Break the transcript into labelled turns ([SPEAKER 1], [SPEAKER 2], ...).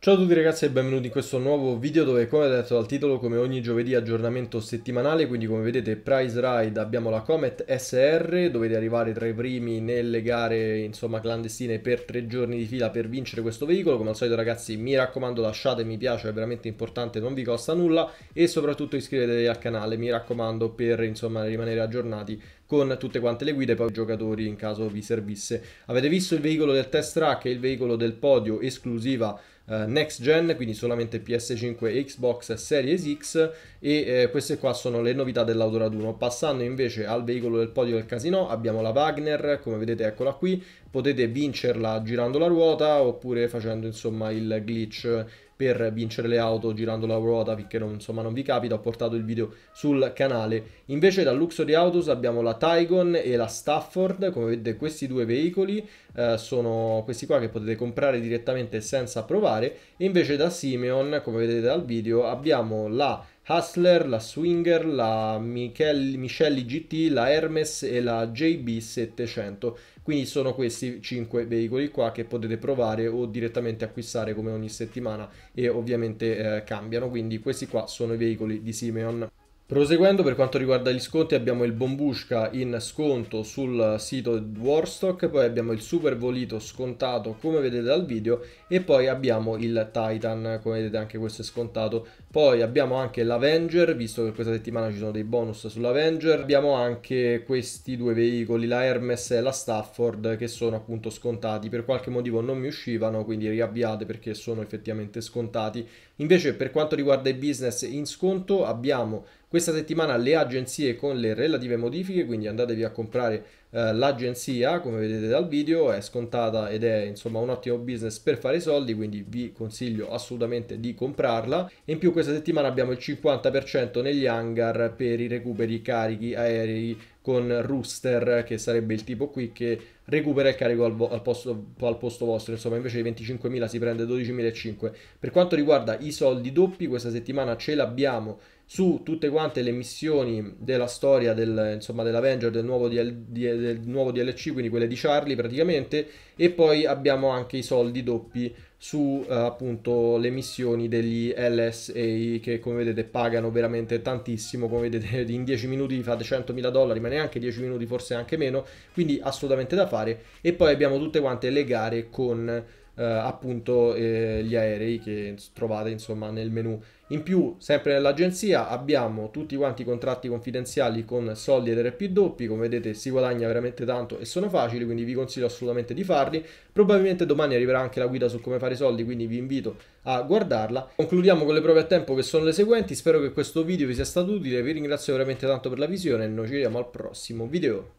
[SPEAKER 1] Ciao a tutti ragazzi e benvenuti in questo nuovo video dove come detto dal titolo come ogni giovedì aggiornamento settimanale quindi come vedete Price Ride abbiamo la Comet SR dovete arrivare tra i primi nelle gare insomma clandestine per tre giorni di fila per vincere questo veicolo come al solito ragazzi mi raccomando lasciate mi piace è veramente importante non vi costa nulla e soprattutto iscrivetevi al canale mi raccomando per insomma rimanere aggiornati con tutte quante le guide poi giocatori in caso vi servisse avete visto il veicolo del test track e il veicolo del podio esclusiva eh, next gen, quindi solamente PS5 e Xbox Series X e eh, queste qua sono le novità dell'Auto Raduno. Passando invece al veicolo del podio del casino abbiamo la Wagner, come vedete eccola qui, potete vincerla girando la ruota oppure facendo insomma il glitch per vincere le auto girando la ruota perché non, insomma, non vi capita, ho portato il video sul canale. Invece da Luxury Autos abbiamo la Tygon e la Stafford, come vedete questi due veicoli eh, sono questi qua che potete comprare direttamente senza provare invece da Simeon, come vedete dal video, abbiamo la Hustler, la Swinger, la Michel, Michelli GT, la Hermes e la JB700. Quindi sono questi 5 veicoli qua che potete provare o direttamente acquistare come ogni settimana e ovviamente eh, cambiano. Quindi questi qua sono i veicoli di Simeon. Proseguendo per quanto riguarda gli sconti abbiamo il Bombushka in sconto sul sito Warstock, poi abbiamo il Super Volito scontato come vedete dal video e poi abbiamo il Titan come vedete anche questo è scontato. Poi abbiamo anche l'Avenger visto che questa settimana ci sono dei bonus sull'Avenger, abbiamo anche questi due veicoli la Hermes e la Stafford che sono appunto scontati, per qualche motivo non mi uscivano quindi riavviate perché sono effettivamente scontati. Invece per quanto riguarda i business in sconto abbiamo questa settimana le agenzie con le relative modifiche, quindi andatevi a comprare eh, l'agenzia, come vedete dal video, è scontata ed è insomma un ottimo business per fare soldi, quindi vi consiglio assolutamente di comprarla. in più questa settimana abbiamo il 50% negli hangar per i recuperi carichi aerei con Rooster, che sarebbe il tipo qui che recupera il carico al, al, posto, al posto, vostro, insomma invece di 25.000 si prende 12.500. Per quanto riguarda i soldi doppi, questa settimana ce l'abbiamo su tutte quante le missioni della storia del, insomma, dell'Avenger, del nuovo DL, DL del nuovo DLC, quindi quelle di Charlie praticamente, e poi abbiamo anche i soldi doppi su eh, appunto le missioni degli LSA che come vedete pagano veramente tantissimo come vedete in 10 minuti fate 100.000 dollari ma neanche 10 minuti forse anche meno quindi assolutamente da fare e poi abbiamo tutte quante le gare con eh, appunto eh, gli aerei che trovate insomma nel menu. In più, sempre nell'agenzia, abbiamo tutti quanti i contratti confidenziali con soldi ed doppi, come vedete si guadagna veramente tanto e sono facili, quindi vi consiglio assolutamente di farli. Probabilmente domani arriverà anche la guida su come fare i soldi, quindi vi invito a guardarla. Concludiamo con le prove a tempo che sono le seguenti, spero che questo video vi sia stato utile, vi ringrazio veramente tanto per la visione e noi ci vediamo al prossimo video.